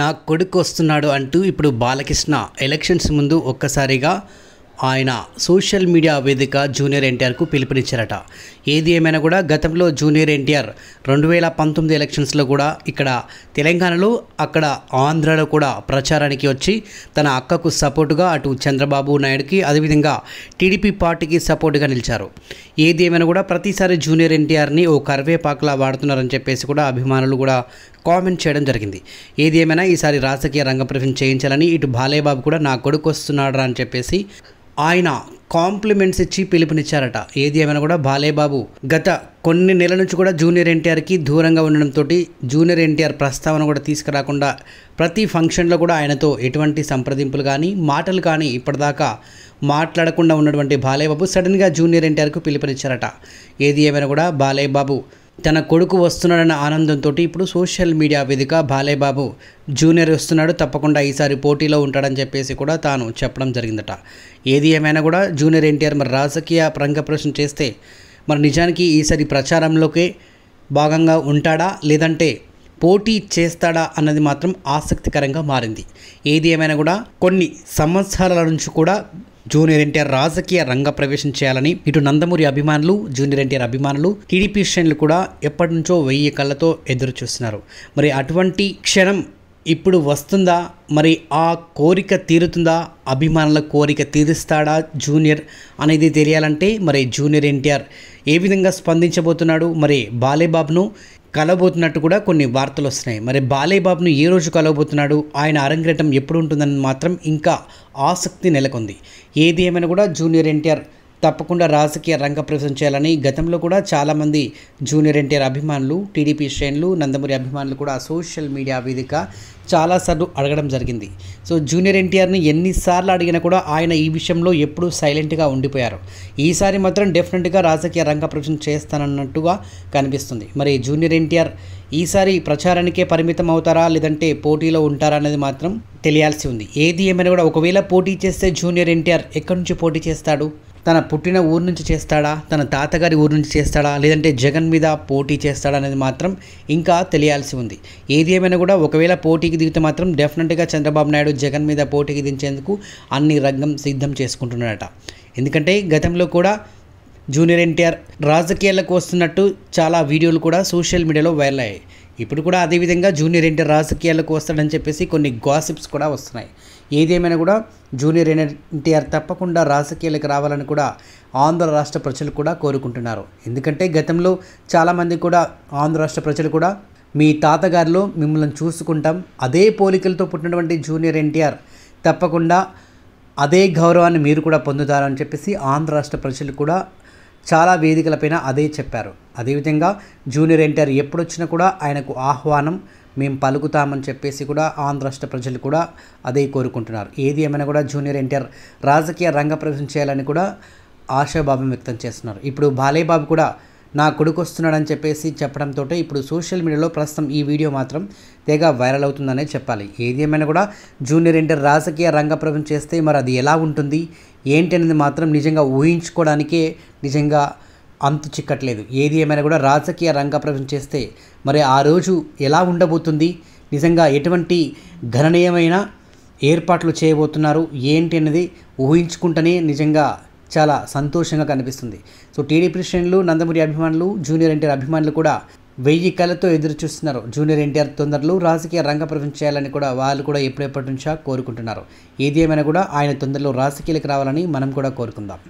నా కొడుకు వస్తున్నాడు అంటూ ఇప్పుడు బాలకృష్ణ ఎలక్షన్స్ ముందు ఒక్కసారిగా ఆయన సోషల్ మీడియా వేదిక జూనియర్ ఎన్టీఆర్కు పిలుపునిచ్చారట ఏది ఏమైనా కూడా గతంలో జూనియర్ ఎన్టీఆర్ రెండు వేల పంతొమ్మిది ఎలక్షన్స్లో కూడా ఇక్కడ తెలంగాణలో అక్కడ ఆంధ్రలో కూడా ప్రచారానికి వచ్చి తన అక్కకు సపోర్టుగా అటు చంద్రబాబు నాయుడుకి అదేవిధంగా టీడీపీ పార్టీకి సపోర్టుగా నిలిచారు ఏది ఏమైనా కూడా ప్రతిసారి జూనియర్ ఎన్టీఆర్ని ఓ కరివేపాకులా వాడుతున్నారని చెప్పేసి కూడా అభిమానులు కూడా కామెంట్ చేయడం జరిగింది ఏది ఏమైనా ఈసారి రాజకీయ రంగ ప్రవేశం చేయించాలని ఇటు బాలయ్యబాబు కూడా నా కొడుకు వస్తున్నాడు అని చెప్పేసి ఆయన కాంప్లిమెంట్స్ ఇచ్చి పిలుపునిచ్చారట ఏది ఏమైనా కూడా బాలేబాబు గత కొన్ని నెలల నుంచి కూడా జూనియర్ ఎన్టీఆర్కి దూరంగా ఉండడంతో జూనియర్ ఎన్టీఆర్ ప్రస్తావన కూడా తీసుకురాకుండా ప్రతి ఫంక్షన్లో కూడా ఆయనతో ఎటువంటి సంప్రదింపులు కానీ మాటలు కానీ ఇప్పటిదాకా మాట్లాడకుండా ఉన్నటువంటి బాలేబాబు సడన్గా జూనియర్ ఎన్టీఆర్కు పిలుపునిచ్చారట ఏది ఏమైనా కూడా బాలేబాబు తన కొడుకు వస్తున్నాడన్న ఆనందంతో ఇప్పుడు సోషల్ మీడియా వేదిక బాలేబాబు జూనియర్ వస్తున్నాడు తప్పకుండా ఈసారి పోటీలో ఉంటాడని చెప్పేసి కూడా తాను చెప్పడం జరిగిందట ఏది ఏమైనా కూడా జూనియర్ ఎన్టీఆర్ మరి రాజకీయ రంగ ప్రశ్న చేస్తే మరి నిజానికి ఈసారి ప్రచారంలోకి భాగంగా ఉంటాడా లేదంటే పోటీ చేస్తాడా అన్నది మాత్రం ఆసక్తికరంగా మారింది ఏది ఏమైనా కూడా కొన్ని సంవత్సరాల నుంచి కూడా జూనియర్ ఎన్టీఆర్ రాజకీయ రంగ ప్రవేశం చేయాలని ఇటు నందమూరి అభిమానులు జూనియర్ ఎన్టీఆర్ అభిమానులు టీడీపీ శ్రేణులు కూడా ఎప్పటి నుంచో వెయ్యి కళ్ళతో ఎదురు చూస్తున్నారు మరి అటువంటి క్షణం ఇప్పుడు వస్తుందా మరి ఆ కోరిక తీరుతుందా అభిమానుల కోరిక తీరుస్తాడా జూనియర్ అనేది తెలియాలంటే మరి జూనియర్ ఎన్టీఆర్ ఏ విధంగా స్పందించబోతున్నాడు మరి బాలేబాబును కలవబోతున్నట్టు కూడా కొన్ని వార్తలు వస్తున్నాయి మరి బాలేబాబును ఏ రోజు కలవబోతున్నాడు ఆయన అరంగేటం ఎప్పుడు ఉంటుందని మాత్రం ఇంకా ఆసక్తి నెలకొంది ఏది ఏమైనా కూడా జూనియర్ ఎన్టీఆర్ తప్పకుండా రాజకీయ రంగ ప్రవేశం చేయాలని గతంలో కూడా చాలామంది జూనియర్ ఎన్టీఆర్ అభిమానులు టీడీపీ శ్రేణులు నందమూరి అభిమానులు కూడా సోషల్ మీడియా వేదిక చాలాసార్లు అడగడం జరిగింది సో జూనియర్ ఎన్టీఆర్ని ఎన్నిసార్లు అడిగినా కూడా ఆయన ఈ విషయంలో ఎప్పుడూ సైలెంట్గా ఉండిపోయారు ఈసారి మాత్రం డెఫినెట్గా రాజకీయ రంగ ప్రవేశం చేస్తానన్నట్టుగా కనిపిస్తుంది మరి జూనియర్ ఎన్టీఆర్ ఈసారి ప్రచారానికే పరిమితం అవుతారా లేదంటే పోటీలో ఉంటారా అనేది మాత్రం తెలియాల్సి ఉంది ఏది ఏమైనా కూడా ఒకవేళ పోటీ చేస్తే జూనియర్ ఎన్టీఆర్ ఎక్కడి నుంచి పోటీ చేస్తాడు తన పుట్టిన ఊరు నుంచి చేస్తాడా తన తాతగారి ఊరు నుంచి చేస్తాడా లేదంటే జగన్ మీద పోటీ చేస్తాడా అనేది మాత్రం ఇంకా తెలియాల్సి ఉంది ఏది ఏమైనా కూడా ఒకవేళ పోటీకి దిగితే మాత్రం డెఫినెట్గా చంద్రబాబు నాయుడు జగన్ మీద పోటీకి దించేందుకు అన్ని రంగం సిద్ధం చేసుకుంటున్నాడట ఎందుకంటే గతంలో కూడా జూనియర్ ఎన్టీఆర్ రాజకీయాలకు వస్తున్నట్టు చాలా వీడియోలు కూడా సోషల్ మీడియాలో వైరల్ అయ్యాయి ఇప్పుడు కూడా అదేవిధంగా జూనియర్ ఎన్టీఆర్ రాజకీయాలకు వస్తాడని చెప్పేసి కొన్ని గాసిప్స్ కూడా వస్తున్నాయి ఏదేమైనా కూడా జూనియర్ ఎన్టీఆర్ తప్పకుండా రాజకీయాలకు రావాలని కూడా ఆంధ్ర రాష్ట్ర ప్రజలు కూడా కోరుకుంటున్నారు ఎందుకంటే గతంలో చాలామంది కూడా ఆంధ్ర రాష్ట్ర ప్రజలు కూడా మీ తాతగారిలో మిమ్మల్ని చూసుకుంటాం అదే పోలికలతో పుట్టినటువంటి జూనియర్ ఎన్టీఆర్ తప్పకుండా అదే గౌరవాన్ని మీరు కూడా పొందుతారని చెప్పేసి ఆంధ్ర రాష్ట్ర ప్రజలు కూడా చాలా వేదికల పైన అదే చెప్పారు అదేవిధంగా జూనియర్ ఎన్టీఆర్ ఎప్పుడొచ్చినా కూడా ఆయనకు ఆహ్వానం మేము పలుకుతామని చెప్పేసి కూడా ఆంధ్ర రాష్ట్ర ప్రజలు కూడా అదే కోరుకుంటున్నారు ఏది ఏమైనా కూడా జూనియర్ ఎన్టీఆర్ రాజకీయ రంగ ప్రవేశం చేయాలని కూడా ఆశాభావం వ్యక్తం చేస్తున్నారు ఇప్పుడు బాలయ్యబాబు కూడా నా కొడుకు వస్తున్నాడని చెప్పేసి చెప్పడంతో ఇప్పుడు సోషల్ మీడియాలో ప్రస్తుతం ఈ వీడియో మాత్రం తెగ వైరల్ అవుతుందనే చెప్పాలి ఏది ఏమైనా కూడా జూనియర్ ఇంటర్ రాజకీయ రంగప్రభం చేస్తే మరి అది ఎలా ఉంటుంది ఏంటి అనేది మాత్రం నిజంగా ఊహించుకోవడానికే నిజంగా అంతు చిక్కట్లేదు ఏది ఏమైనా కూడా రాజకీయ రంగప్రవేశం చేస్తే మరి ఆ రోజు ఎలా ఉండబోతుంది నిజంగా ఎటువంటి గణనీయమైన ఏర్పాట్లు చేయబోతున్నారు ఏంటి అనేది ఊహించుకుంటేనే నిజంగా చాలా సంతోషంగా కనిపిస్తుంది సో టీడీపీ శ్రేణులు నందమూరి అభిమానులు జూనియర్ ఎన్టీఆర్ అభిమానులు కూడా వెయ్యి కళ్ళతో ఎదురు చూస్తున్నారు జూనియర్ ఎన్టీఆర్ తొందరలో రాజకీయ రంగ ప్రవేశం చేయాలని కూడా వాళ్ళు కూడా ఎప్పుడెప్పటి నుంచో కోరుకుంటున్నారు ఏది ఏమైనా కూడా ఆయన తొందరలో రాజకీయాలకు రావాలని మనం కూడా కోరుకుందాం